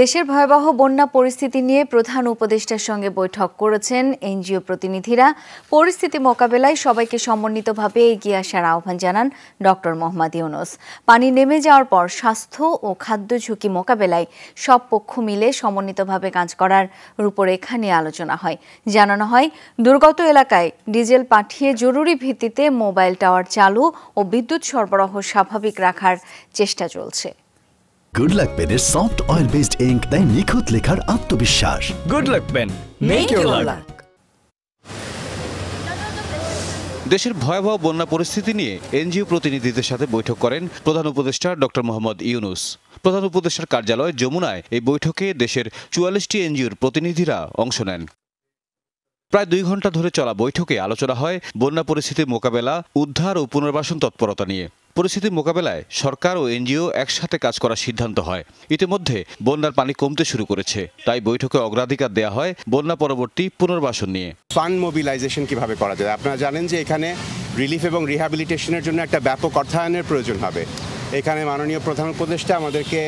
দেশের ভয়াবহ বন্যা পরিস্থিতি নিয়ে প্রধান উপদেষ্টার সঙ্গে বৈঠক করেছেন এনজিও প্রতিনিধিরা পরিস্থিতি মোকাবেলায় সবাইকে সমন্বিতভাবে এগিয়ে আসার আহ্বান জানান ডক্টর মোহাম্মদ ইউনুস পানি নেমে যাওয়ার পর স্বাস্থ্য ও খাদ্য ঝুঁকি মোকাবেলায় সব পক্ষ মিলে সমন্বিতভাবে কাজ করার রূপরেখা নিয়ে আলোচনা হয় জানানো হয় দুর্গত এলাকায় ডিজেল পাঠিয়ে জরুরি ভিত্তিতে মোবাইল টাওয়ার চালু ও বিদ্যুৎ সরবরাহ স্বাভাবিক রাখার চেষ্টা চলছে গুড লাক এর সফট অয়েল বেসড ইঙ্ক তাই নিখুঁত লেখার আত্মবিশ্বাস good luck pen make your luck দেশের ভয়াবহ বন্যা পরিস্থিতি নিয়ে এনজিও প্রতিনিধিদের সাথে বৈঠক করেন প্রধান উপদেষ্টা ডক্টর মোহাম্মদ ইউনুস প্রধান উপদেষ্টার কার্যালয় যমুনায় এই বৈঠকে দেশের চুয়াল্লিশটি এনজিওর প্রতিনিধিরা অংশ নেন প্রায় দুই ঘন্টা ধরে চলা বৈঠকে আলোচনা হয় বন্যা পরিস্থিতি মোকাবেলা উদ্ধার ও পুনর্বাসন তৎপরতা নিয়ে পরিস্থিতি মোকাবেলায় সরকার ও এনজিও একসাথে কাজ করার সিদ্ধান্ত হয় ইতিমধ্যে বন্যার পানি কমতে শুরু করেছে তাই বৈঠকে অগ্রাধিকার দেয়া হয় বন্যা পরবর্তী পুনর্বাসন নিয়ে ফান্ড মোবিলাইজেশন কিভাবে করা যায় আপনারা জানেন যে এখানে রিলিফ এবং রিহ্যাবিলিটেশনের জন্য একটা ব্যাপক অর্থায়নের প্রয়োজন হবে এখানে মাননীয় প্রধান উপদেষ্টা আমাদেরকে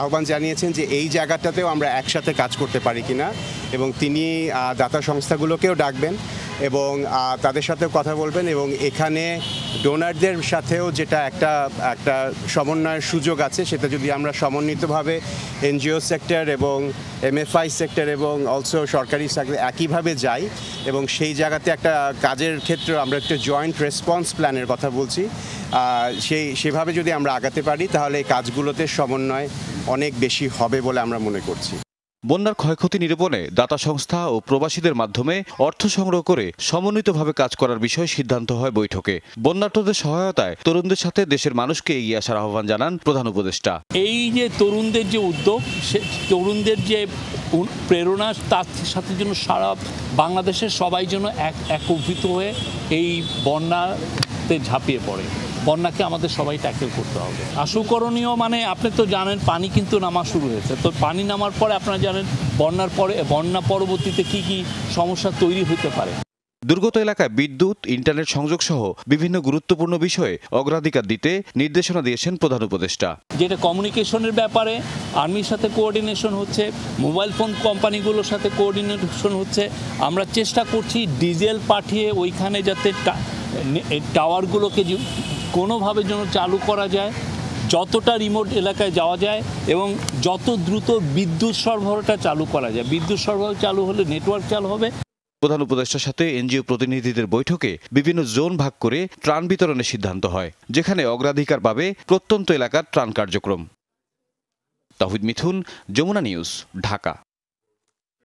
আহ্বান জানিয়েছেন যে এই জায়গাটাতেও আমরা একসাথে কাজ করতে পারি কিনা এবং তিনি দাতা সংস্থাগুলোকেও ডাকবেন এবং তাদের সাথেও কথা বলবেন এবং এখানে ডোনারদের সাথেও যেটা একটা একটা সমন্বয়ের সুযোগ আছে সেটা যদি আমরা সমন্বিতভাবে এনজিও সেক্টর এবং এমএফআই সেক্টর এবং অলসো সরকারি সেক্টর একইভাবে যাই এবং সেই জায়গাতে একটা কাজের ক্ষেত্রে আমরা একটা জয়েন্ট রেসপন্স প্ল্যানের কথা বলছি সেই সেভাবে যদি আমরা আগাতে পারি তাহলে এই কাজগুলোতে সমন্বয় অনেক বেশি হবে বলে আমরা মনে করছি বন্যার ক্ষয়ক্ষতি নিরূপণে দাতা সংস্থা ও প্রবাসীদের মাধ্যমে অর্থ সংগ্রহ করে সমন্বিতভাবে কাজ করার বিষয়ে সিদ্ধান্ত হয় বৈঠকে বন্যার্থদের সহায়তায় তরুণদের সাথে দেশের মানুষকে এগিয়ে আসার আহ্বান জানান প্রধান উপদেষ্টা এই যে তরুণদের যে উদ্যোগ সে তরুণদের যে প্রেরণা তার সাথে যেন সারা বাংলাদেশের সবাই যেন এক একভূত হয়ে এই বন্যাতে ঝাঁপিয়ে পড়ে বন্যাকে আমাদের সবাই ট্যাকেল করতে হবে আশুকরণীয় মানে আপনি তো জানেন পানি কিন্তু নামা শুরু হয়েছে তো পানি নামার পরে আপনারা জানেন বন্যার পরে বন্যা পরবর্তীতে কি কি সমস্যা তৈরি হতে পারে দুর্গত এলাকায় বিদ্যুৎ ইন্টারনেট সংযোগ সহ বিভিন্ন গুরুত্বপূর্ণ বিষয়ে অগ্রাধিকার দিতে নির্দেশনা দিয়েছেন প্রধান উপদেষ্টা যেটা কমিউনিকেশনের ব্যাপারে আর্মির সাথে কোঅর্ডিনেশন হচ্ছে মোবাইল ফোন কোম্পানিগুলোর সাথে কোঅর্ডিনেশন হচ্ছে আমরা চেষ্টা করছি ডিজেল পাঠিয়ে ওইখানে যাতে টাওয়ারগুলোকে কোনোভাবে যেন চালু করা যায় যতটা রিমোট এলাকায় যাওয়া যায় এবং যত দ্রুত বিদ্যুৎ সরবরাহটা চালু করা যায় বিদ্যুৎ সরবরাহ চালু হলে নেটওয়ার্ক চালু হবে প্রধান উপদেষ্টার সাথে এনজিও প্রতিনিধিদের বৈঠকে বিভিন্ন জোন ভাগ করে ত্রাণ বিতরণের সিদ্ধান্ত হয় যেখানে অগ্রাধিকার পাবে প্রত্যন্ত এলাকার ত্রাণ কার্যক্রম তাহিদ মিথুন যমুনা নিউজ ঢাকা